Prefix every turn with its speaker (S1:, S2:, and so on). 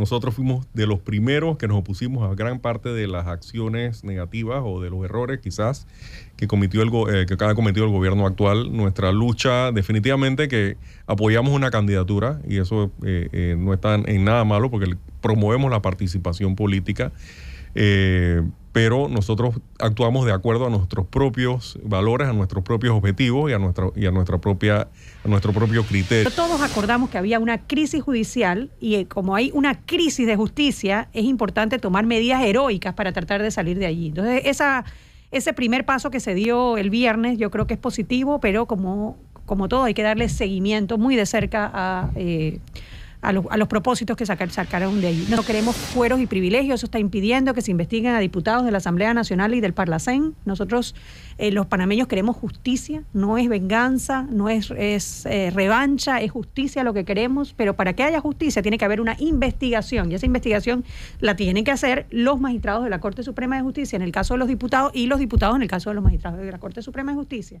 S1: nosotros fuimos de los primeros que nos opusimos a gran parte de las acciones negativas o de los errores quizás que, cometió el, eh, que ha cometido el gobierno actual. Nuestra lucha definitivamente que apoyamos una candidatura y eso eh, eh, no está en nada malo porque promovemos la participación política pero nosotros actuamos de acuerdo a nuestros propios valores, a nuestros propios objetivos y a, nuestro, y a, nuestra propia, nuestro propio criterio. Todos
S2: acordamos que había una crisis judicial y eh, como hay una crisis de justicia, es importante tomar medidas heroicas para tratar de salir de allí. Entonces, esa, ese primer paso que se dio el viernes yo creo que es positivo, pero como, como todo hay que darle seguimiento muy de cerca a... Eh, a, a los propósitos que sacaron de ahí. No queremos fueros y privilegios, eso está impidiendo que se investiguen a diputados de la Asamblea Nacional y del Parlacén. Nosotros, eh, los panameños, queremos justicia, no es venganza, no es, es eh, revancha, es justicia lo que queremos, pero para que haya justicia tiene que haber una investigación y esa investigación la tienen que hacer los magistrados de la Corte Suprema de Justicia en el caso de los diputados y los diputados en el caso de los magistrados de la Corte Suprema de Justicia.